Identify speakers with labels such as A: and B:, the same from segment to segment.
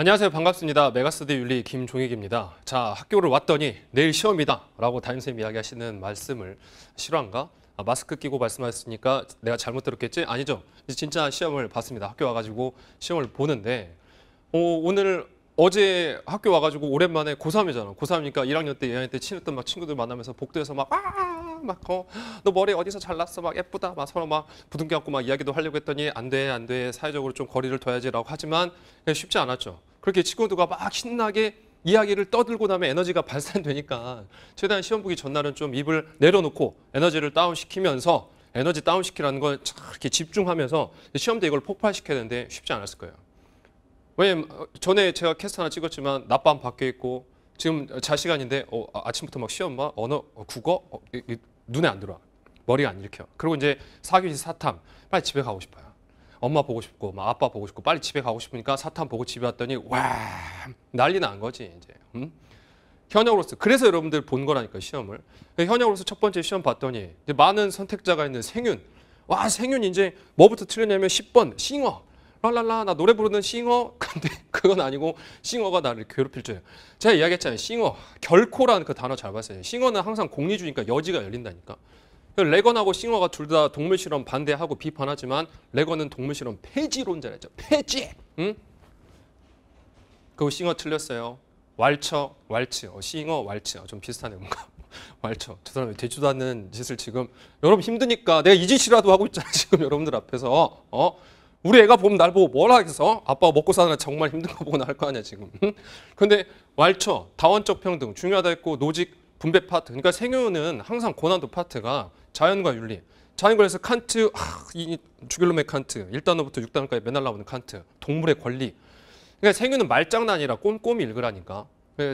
A: 안녕하세요. 반갑습니다. 메가스디 윤리 김종익입니다. 자, 학교를 왔더니 내일 시험이다 라고 담임쌤 이야기하시는 말씀을 실화인가? 아, 마스크 끼고 말씀하셨으니까 내가 잘못 들었겠지? 아니죠. 진짜 시험을 봤습니다. 학교 와가지고 시험을 보는데 오, 어, 오늘 어제 학교 와가지고 오랜만에 고3이잖아. 고3이니까 1학년 때, 2학년 때 친했던 막 친구들 만나면서 복도에서 막, 아, 막, 어, 너 머리 어디서 잘났어? 막 예쁘다. 막 서로 막 부둥켜 갖고막 이야기도 하려고 했더니 안 돼, 안 돼. 사회적으로 좀 거리를 둬야지라고 하지만 쉽지 않았죠. 그렇게 친구들과 막 신나게 이야기를 떠들고 나면 에너지가 발산되니까 최대한 시험 보기 전날은 좀 입을 내려놓고 에너지를 다운시키면서 에너지 다운시키라는 걸 이렇게 집중하면서 시험 때 이걸 폭발시켜야 되는데 쉽지 않았을 거예요. 왜냐면 어, 전에 제가 캐스트 하나 찍었지만 낮밤 바뀌어 있고 지금 자 시간인데 어, 아, 아침부터 막 시험 막 언어 어, 국어 어, 이, 이, 눈에 안 들어와 머리가 안 일으켜 그리고 이제 사교시 사탐 빨리 집에 가고 싶어요. 엄마 보고 싶고 막 아빠 보고 싶고 빨리 집에 가고 싶으니까 사탄 보고 집에 왔더니 와 난리 난 거지 이제. 음? 현역으로서 그래서 여러분들 본 거라니까 시험을 그 현역으로서 첫 번째 시험 봤더니 많은 선택자가 있는 생윤 와 생윤 이제 뭐부터 틀렸냐면 10번 싱어 랄랄라 나 노래 부르는 싱어 근데 그건 아니고 싱어가 나를 괴롭힐 줄 제가 이야기했잖아요 싱어 결코라는 그 단어 잘 봤어요 싱어는 항상 공리주니까 여지가 열린다니까 그 레건하고 싱어가 둘 다 동물 실험 반대하고 비판하지만 레건은 동물 실험 폐지론자랬죠. 폐지. 응? 그 싱어 틀렸어요. 왈처, 왈츠, 어, 싱어, 왈츠. 어, 좀 비슷하네요, 뭔가. 왈처. 저 사람이 되지도 않는 짓을 지금 여러분 힘드니까 내가 이 짓이라도 하고 있잖아, 지금 여러분들 앞에서. 어? 우리 애가 보면 날 보고 뭘 하겠어? 아빠가 먹고 사느라 정말 힘든 거 보고 날 거 아니야, 지금. 근데 왈처, 다원적 평등, 중요하다 했고, 노직, 분배 파트. 그러니까 생효는 항상 고난도 파트가 자연과 윤리. 자연과 에서 칸트, 아, 이 주길롬의 칸트, 1단어부터 6단어까지 맨날 나오는 칸트, 동물의 권리. 그러니까 생유는 말장난이라 꼼꼼히 읽으라니까.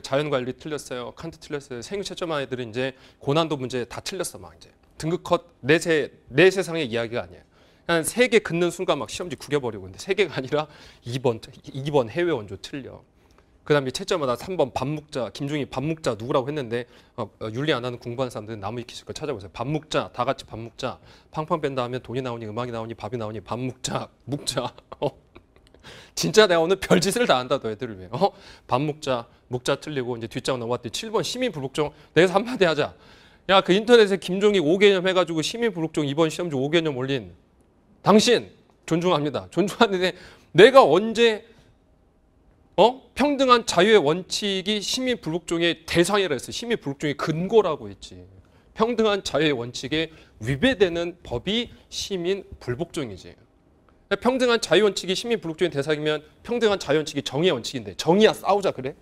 A: 자연과 윤리 틀렸어요. 칸트 틀렸어요. 생유 채점한 애들은 이제 고난도 문제 다 틀렸어 막 이제. 등급컷 내, 세, 내 세상의 이야기가 아니에요. 그냥 세개 긋는 순간 막 시험지 구겨버리고 근데 세 개가 아니라 2번, 2번 해외 원조 틀려. 그다음에 채점마다 3번 밥묵자김종희밥묵자 누구라고 했는데 어, 어, 윤리 안 하는 공부하는 사람들은 나무 익히실 거 찾아보세요. 밥묵자다 같이 밥묵자 팡팡 뺀다 하면 돈이 나오니 음악이 나오니 밥이 나오니 밥 먹자, 묵자. 어. 진짜 내가 오늘 별짓을 다 한다 너 애들을 위해. 어? 밥 먹자, 묵자 틀리고 이제 뒷장 넘어왔더니 7번 시민 불복종 내가 한마디 하자. 야 그 인터넷에 김종희 5개념 해가지고 시민 불복종 이번 시험지 5개념 올린 당신 존중합니다. 존중하는데 내가 언제 어? 평등한 자유의 원칙이 시민 불복종의 대상이라 했어요. 시민 불복종의 근거라고 했지. 평등한 자유의 원칙에 위배되는 법이 시민 불복종이지. 그러니까 평등한 자유 원칙이 시민 불복종의 대상이면 평등한 자유 원칙이 정의 의 원칙인데 정의야 싸우자 그래?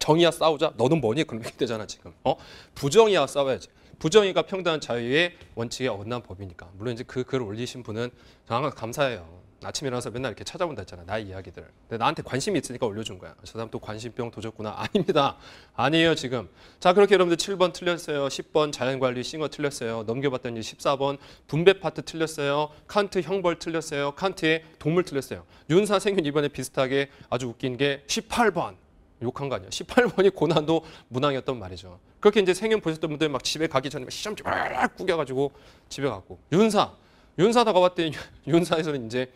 A: 정의야 싸우자. 너는 뭐니? 그렇게 되잖아 지금. 어? 부정의와 싸워야지. 부정의가 평등한 자유의 원칙에 어긋난 법이니까. 물론 이제 그 글을 올리신 분은 정말 감사해요. 아침에 일어나서 맨날 이렇게 찾아본다 했잖아. 나의 이야기들 근데 나한테 관심이 있으니까 올려준 거야. 저 사람 또 관심병 도졌구나. 아닙니다. 아니에요, 지금. 자, 그렇게 여러분들 7번 틀렸어요. 10번 자연관리 싱어 틀렸어요. 넘겨봤더니 14번 분배 파트 틀렸어요. 칸트 형벌 틀렸어요. 칸트의 동물 틀렸어요. 윤사 생윤 이번에 비슷하게 아주 웃긴 게 18번. 욕한 거 아니야. 18번이 고난도 문항이었던 말이죠. 그렇게 이제 생윤 보셨던 분들 막 집에 가기 전에 시험지 막 구겨가지고 집에 갔고. 윤사. 윤사 다가왔더니 윤사에서는 이제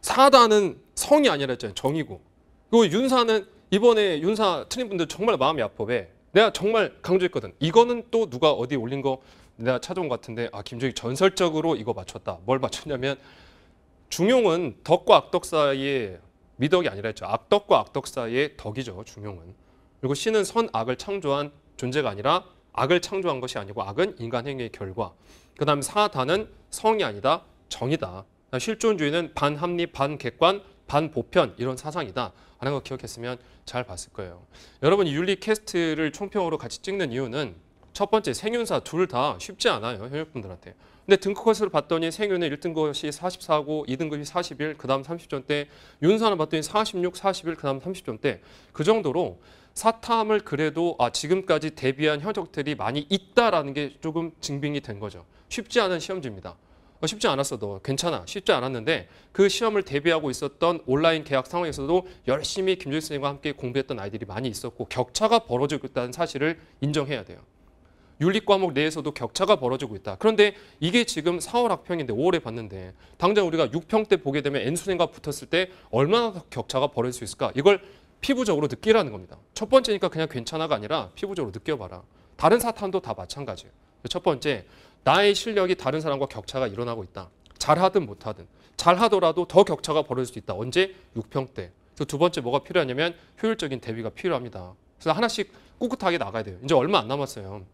A: 사단은 성이 아니라 했잖아요. 정이고. 그리고 윤사는 이번에 윤사 트림 분들 정말 마음이 아파. 왜? 내가 정말 강조했거든. 이거는 또 누가 어디 올린 거 내가 찾아온 것 같은데 아 김종익 전설적으로 이거 맞췄다. 뭘 맞췄냐면 중용은 덕과 악덕 사이에 미덕이 아니라 했죠. 악덕과 악덕 사이의 덕이죠. 중용은. 그리고 신은 선악을 창조한 존재가 아니라 악을 창조한 것이 아니고 악은 인간 행위의 결과. 그 다음 사단은 성이 아니다. 정이다. 실존주의는 반합리, 반객관, 반보편 이런 사상이다 하는 거 기억했으면 잘 봤을 거예요. 여러분 윤리 캐스트를 총평으로 같이 찍는 이유는 첫 번째 생윤사 둘 다 쉽지 않아요. 현역분들한테. 근데 등급컷을 봤더니 생윤은 1등급이 44고 2등급이 41, 그 다음 30점대 윤사는 봤더니 46, 41, 그 다음 30점대 그 정도로 사탐을 그래도 아 지금까지 대비한 현역들이 많이 있다라는 게 조금 증빙이 된 거죠. 쉽지 않은 시험지입니다. 어, 쉽지 않았어도 괜찮아 쉽지 않았는데 그 시험을 대비하고 있었던 온라인 계약 상황에서도 열심히 김준일 선생님과 함께 공부했던 아이들이 많이 있었고 격차가 벌어지고 있다는 사실을 인정해야 돼요. 윤리 과목 내에서도 격차가 벌어지고 있다. 그런데 이게 지금 4월 학평인데 5월에 봤는데 당장 우리가 6평 때 보게 되면 N수생과 붙었을 때 얼마나 격차가 벌어질 수 있을까? 이걸 피부적으로 느끼라는 겁니다. 첫 번째니까 그냥 괜찮아가 아니라 피부적으로 느껴봐라. 다른 사탄도 다 마찬가지예요. 첫 번째, 나의 실력이 다른 사람과 격차가 일어나고 있다. 잘하든 못하든. 잘하더라도 더 격차가 벌어질 수 있다. 언제? 6평 때. 두 번째 뭐가 필요하냐면 효율적인 대비가 필요합니다. 그래서 하나씩 꿋꿋하게 나가야 돼요. 이제 얼마 안 남았어요.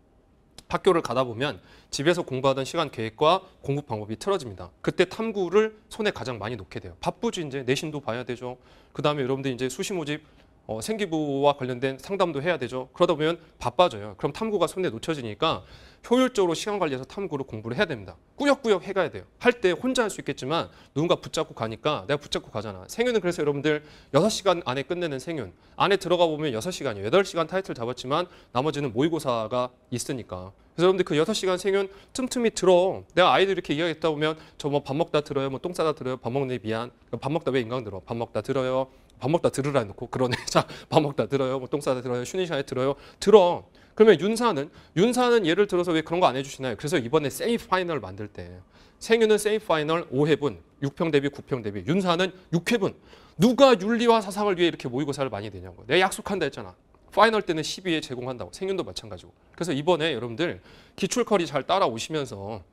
A: 학교를 가다 보면 집에서 공부하던 시간 계획과 공부 방법이 틀어집니다. 그때 탐구를 손에 가장 많이 놓게 돼요. 바쁘지 이제 내신도 봐야 되죠. 그다음에 여러분들 이제 수시 모집 어, 생기부와 관련된 상담도 해야 되죠. 그러다 보면 바빠져요. 그럼 탐구가 손에 놓쳐지니까 효율적으로 시간 관리해서 탐구를 공부를 해야 됩니다. 꾸역꾸역 해가야 돼요. 할 때 혼자 할 수 있겠지만 누군가 붙잡고 가니까 내가 붙잡고 가잖아. 생윤은 그래서 여러분들 6시간 안에 끝내는 생윤. 안에 들어가 보면 6시간이에요. 8시간 타이틀 잡았지만 나머지는 모의고사가 있으니까. 그래서 여러분들 그 6시간 생윤 틈틈이 들어. 내가 아이들 이렇게 이야기했다 보면 저 뭐 밥 먹다 들어요. 뭐 똥 싸다 들어요. 밥 먹는 데 미안. 밥 먹다 왜 인강 들어? 밥 먹다 들어요. 밥 먹다 들으라 해놓고 그러네. 자, 밥 먹다 들어요. 뭐똥 싸다 들어요. 쉬는 시간에 들어요. 들어. 그러면 윤사는 윤사는 예를 들어서 왜 그런 거 안 해주시나요? 그래서 이번에 세미 파이널 만들 때 생유는 세미 파이널 5회분, 6평 대비 9평 대비, 윤사는 6회분. 누가 윤리와 사상을 위해 이렇게 모의고사를 많이 내냐고. 내가 약속한다 했잖아. 파이널 때는 12회 제공한다고. 생윤도 마찬가지고. 그래서 이번에 여러분들 기출커리잘 따라오시면서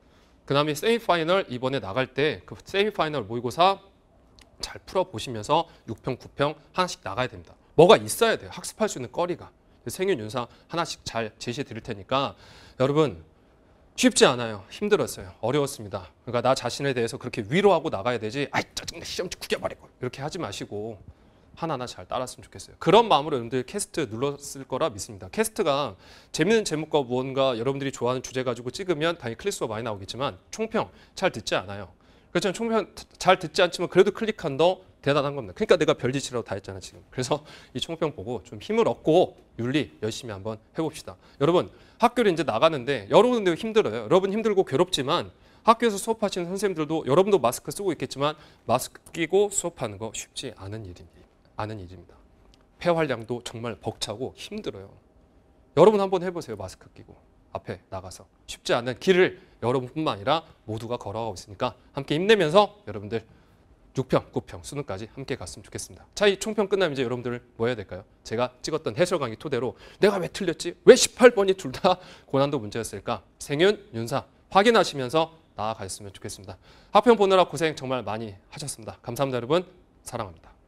A: 그다음에 세미 파이널 이번에 나갈 때 그 세미 파이널 모의고사 잘 풀어보시면서 6평, 9평 하나씩 나가야 됩니다. 뭐가 있어야 돼요. 학습할 수 있는 거리가. 생윤 윤상 하나씩 잘 제시해 드릴 테니까 여러분 쉽지 않아요. 힘들었어요. 어려웠습니다. 그러니까 나 자신에 대해서 그렇게 위로하고 나가야 되지 아이 짜증나 시험지 구겨버리고 이렇게 하지 마시고 하나하나 잘 따랐으면 좋겠어요. 그런 마음으로 여러분들 캐스트 눌렀을 거라 믿습니다. 캐스트가 재밌는 제목과 무언가 여러분들이 좋아하는 주제 가지고 찍으면 당연히 클릭수가 많이 나오겠지만 총평 잘 듣지 않아요. 그렇지만 총평잘 듣지 않지만 그래도 클릭한 더 대단한 겁니다. 그러니까 내가 별짓이라고 다 했잖아 지금. 그래서 이 총평 보고 좀 힘을 얻고 윤리 열심히 한번 해봅시다. 여러분 학교를 이제 나가는데 여러분도 힘들어요. 여러분 힘들고 괴롭지만 학교에서 수업하시는 선생님들도 여러분도 마스크 쓰고 있겠지만 마스크 끼고 수업하는 거 쉽지 않은 일입니다. 일입니다. 폐활량도 정말 벅차고 힘들어요. 여러분 한번 해보세요 마스크 끼고. 앞에 나가서 쉽지 않은 길을 여러분뿐만 아니라 모두가 걸어가고 있으니까 함께 힘내면서 여러분들 6평, 9평, 수능까지 함께 갔으면 좋겠습니다. 자, 이 총평 끝나면 이제 여러분들 뭐 해야 될까요? 제가 찍었던 해설 강의 토대로 내가 왜 틀렸지? 왜 18번이 둘 다 고난도 문제였을까? 생윤, 윤사 확인하시면서 나아가셨으면 좋겠습니다. 학평 보느라 고생 정말 많이 하셨습니다. 감사합니다, 여러분. 사랑합니다.